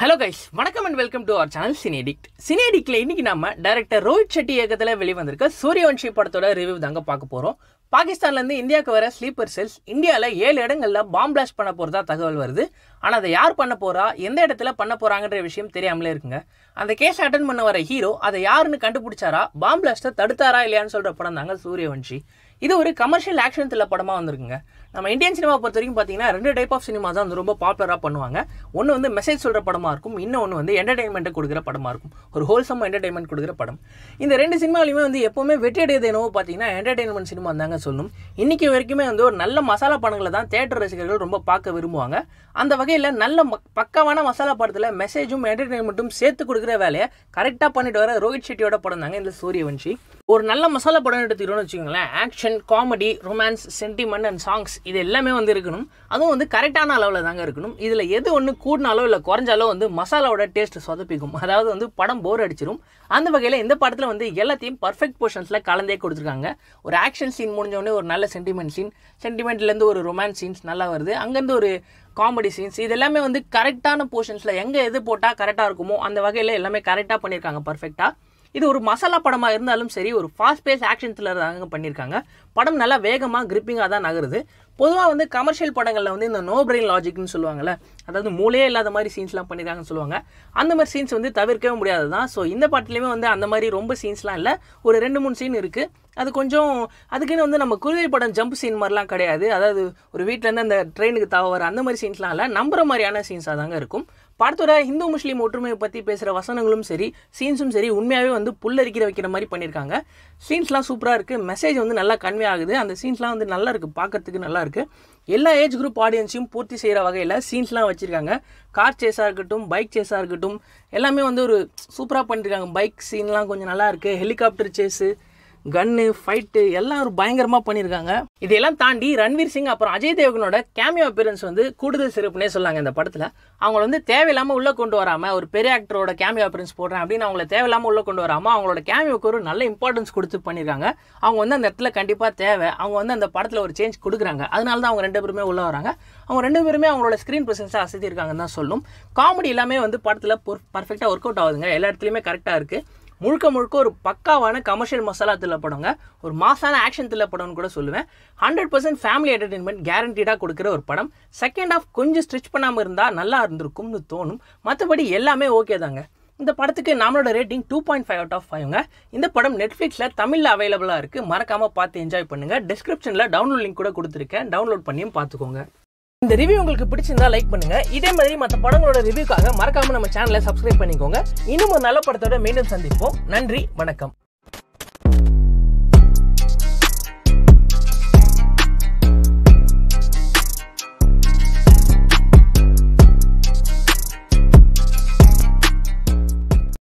hello guys வணக்கம் and welcome to our channel Cinedict சினேடிக்டில் இன்றைக்கி நம்ம டைரக்டர் ரோஹித் ஷெட்டி இயக்கத்தில் வெளிவந்திருக்க சூரியவன்ஷி படத்தோட ரிவ்யூ தாங்க பார்க்க போகிறோம் பாகிஸ்தான்லேருந்து இந்தியாவுக்கு வர ஸ்லீப்பர் செல்ஸ் இந்தியாவில் ஏழு இடங்களில் பாம் பிளாஸ்ட் பண்ண போகிறதா தகவல் வருது ஆனால் அதை யார் பண்ண போகிறா எந்த இடத்துல பண்ண போகிறாங்கன்ற விஷயம் தெரியாமலே இருக்குங்க அந்த கேஸ் அட்டன் பண்ண வர ஹீரோ அதை யாருன்னு கண்டுபிடிச்சாரா பாம் பிளாஸ்ட்டை தடுத்தாரா இல்லையான்னு சொல்கிற படம் தாங்க சூரியவன்ஷி இது ஒரு கமர்ஷியல் ஆக்ஷன் த்ரில்லர் படமாக வந்திருக்குங்க நம்ம இந்தியன் சினிமா பொறுத்த வரைக்கும் பார்த்தீங்கன்னா ரெண்டு டைப் ஆஃப் சினிமா தான் வந்து ரொம்ப பாப்புலராக பண்ணுவாங்க ஒன்று வந்து மெசேஜ் சொல்கிற படமாக இருக்கும் இன்னொன்று வந்து என்டர்டைன்மெண்ட்டை கொடுக்குற படமாக இருக்கும் ஒரு ஹோல்சம் என்டர்டைன்மெண்ட் கொடுக்குற படம் இந்த ரெண்டு சினிமாலையுமே வந்து எப்போவுமே வெற்றி அடையது என்னவோ பார்த்தீங்கன்னா என்டர்டைன்மெண்ட் சினிமா தாங்க தாங்க சொல்லணும் இன்றைக்கி வரைக்குமே வந்து ஒரு நல்ல மசாலா படங்களை தான் தேட்டர் ரசிகர்கள் ரொம்ப பார்க்க விரும்புவாங்க அந்த வகையில் நல்ல பக்கமான மசாலா படத்தில் மெசேஜும் என்டர்டெயின்மெண்ட்டும் சேர்த்து கொடுக்குற வேலையை கரெக்டாக பண்ணிட்டு வர ரோஹித் ஷெட்டியோட படம் தாங்க இந்த சூரியவன்ஷி ஒரு நல்ல மசாலா படம் எடுத்துக்கிறோம்னு வச்சுக்கோங்களேன் action comedy romance sentiment and songs இது எல்லாமே வந்து இருக்கணும் அதுவும் வந்து கரெக்டான அளவில் தாங்க இருக்கணும் இதில் எது ஒன்று கூடினாலோ இல்லை குறைஞ்சாலோ வந்து மசாலாவோட டேஸ்ட் சொதப்பிக்கும் அதாவது வந்து படம் போர் அடிச்சிடும் அந்த வகையில் இந்த படத்தில் வந்து எல்லாத்தையும் பர்ஃபெக்ட் போர்ஷன்ஸில் கலந்தே கொடுத்துருக்காங்க ஒரு ஆக்ஷன் சீன் மூணு முடிஞ்சவொடனே ஒரு நல்ல சென்டிமெண்ட் சீன் சென்டிமெண்ட்லேருந்து ஒரு ரொமான்ஸ் சீன்ஸ் நல்லா வருது அங்கேருந்து ஒரு காமெடி சீன்ஸ் இது எல்லாமே வந்து கரெக்டான போர்ஷன்ஸில் எங்கே எது போட்டால் கரெக்டாக இருக்குமோ அந்த வகையில் எல்லாமே கரெக்டாக பண்ணியிருக்காங்க பர்ஃபெக்டாக இது ஒரு மசாலா படமாக இருந்தாலும் சரி ஒரு ஃபாஸ்ட் பேஸ் ஆக்ஷன் த்ரில்லர் தாங்க பண்ணியிருக்காங்க படம் நல்லா வேகமாக கிரிப்பிங்காக தான் நகருது பொதுவாக வந்து கமர்ஷியல் படங்களில் வந்து இந்த நோ பிரெயின் லாஜிக்னு சொல்லுவாங்கள்ல அதாவது மூளையே இல்லாத மாதிரி சீன்ஸ்லாம் பண்ணியிருக்காங்கன்னு சொல்லுவாங்க அந்த மாதிரி சீன்ஸ் வந்து தவிர்க்கவே முடியாது தான் ஸோ இந்த பாட்டிலையுமே வந்து அந்த மாதிரி ரொம்ப சீன்ஸ்லாம் இல்லை ஒரு ரெண்டு மூணு சீன் இருக்குது அது கொஞ்சம் அதுக்குன்னு வந்து நம்ம குருவி படம் ஜம்ப் சீன் மாதிரிலாம் கிடையாது அதாவது ஒரு வீட்டிலேருந்து அந்த ட்ரெயினுக்கு தாவ வர அந்த மாதிரி சீன்ஸ்லாம் இல்லை நம்புற மாதிரியான சீன்ஸாக தாங்க இருக்கும் படத்தோட இந்து முஸ்லீம் ஒற்றுமையை பற்றி பேசுகிற வசனங்களும் சரி சீன்ஸும் சரி உண்மையாகவே வந்து புல்லரிக்கிற வைக்கிற மாதிரி பண்ணியிருக்காங்க சீன்ஸ்லாம் சூப்பராக இருக்குது மெசேஜ் வந்து நல்லா கன்வே ஆகுது அந்த சீன்ஸ்லாம் வந்து நல்லா இருக்குது பார்க்குறதுக்கு நல்லா இருக்குது எல்லா ஏஜ் குரூப் ஆடியன்ஸையும் பூர்த்தி செய்கிற வகையில் சீன்ஸ்லாம் வச்சுருக்காங்க கார் சேஸாக இருக்கட்டும் பைக் சேஸாக இருக்கட்டும் எல்லாமே வந்து ஒரு சூப்பராக பண்ணியிருக்காங்க பைக் சீன்லாம் கொஞ்சம் நல்லா இருக்குது ஹெலிகாப்டர் சேஸு கன்னு ஃபைட்டு எல்லாம் ஒரு பயங்கரமாக பண்ணியிருக்காங்க இதெல்லாம் தாண்டி ரன்வீர் சிங் அப்புறம் அஜய் தேவகனோட கேமியோ அப்பியரன்ஸ் வந்து கூடுதல் சிறப்புனே சொல்லாங்க இந்த படத்தில் அவங்கள வந்து தேவையில்லாமல் உள்ளே கொண்டு வராமல் ஒரு பெரிய ஆக்டரோட கேமியோ அப்பியரன்ஸ் போடுறேன் அப்படின்னு அவங்கள தேவையில்லாமல் உள்ளே கொண்டு வராமல் அவங்களோட கேமியோக்கு ஒரு நல்ல இம்பார்ட்டன்ஸ் கொடுத்து பண்ணியிருக்காங்க அவங்க வந்து அந்த இடத்துல கண்டிப்பாக தேவை அவங்க வந்து அந்த படத்தில் ஒரு சேஞ்ச் கொடுக்குறாங்க அதனால தான் அவங்க ரெண்டு பேருமே உள்ளே வராங்க அவங்க ரெண்டு பேருமே அவங்களோட ஸ்க்ரீன் ப்ரெசன்ஸை இருக்காங்கன்னு தான் சொல்லும் காமெடி எல்லாமே வந்து படத்தில் பர்ஃபெக்டாக ஒர்க் அவுட் ஆகுதுங்க எல்லா இடத்துலையுமே கரெக்டாக இருக்குது முழுக்க முழுக்க ஒரு பக்காவான கமர்ஷியல் மசாலா தில்ல படங்க ஒரு மாசான ஆக்ஷன் தில்ல படம்னு கூட சொல்லுவேன் ஹண்ட்ரட் பர்சன்ட் ஃபேமிலி என்டர்டைன்மெண்ட் கேரண்டீடாக கொடுக்குற ஒரு படம் செகண்ட் ஆஃப் கொஞ்சம் ஸ்ட்ரிச் பண்ணாமல் இருந்தால் நல்லா இருந்திருக்கும்னு தோணும் மற்றபடி எல்லாமே ஓகே தாங்க இந்த படத்துக்கு நம்மளோட rating two point five out of ஃபைவ்ங்க இந்த படம் நெட்ஃப்ளிக்ஸில் தமிழில் அவைலபிளாக இருக்குது மறக்காமல் பார்த்து என்ஜாய் பண்ணுங்கள் டிஸ்கிரிப்ஷனில் டவுன்லோட் லிங்க் கூட கொடுத்துருக்கேன் டவுன்லோட் பண்ணியும் பார்த்துக்கோங்க இந்த ரிவ்யூ உங்களுக்கு பிடிச்சிருந்தா லைக் பண்ணுங்க இதே மாதிரி மற்ற படங்களோட ரிவ்யூக்காக மறக்காம நம்ம சேனலை சப்ஸ்கிரைப் பண்ணிக்கோங்க இன்னும் ஒரு நல்ல படத்தோட மீண்டும் சந்திப்போம் நன்றி வணக்கம்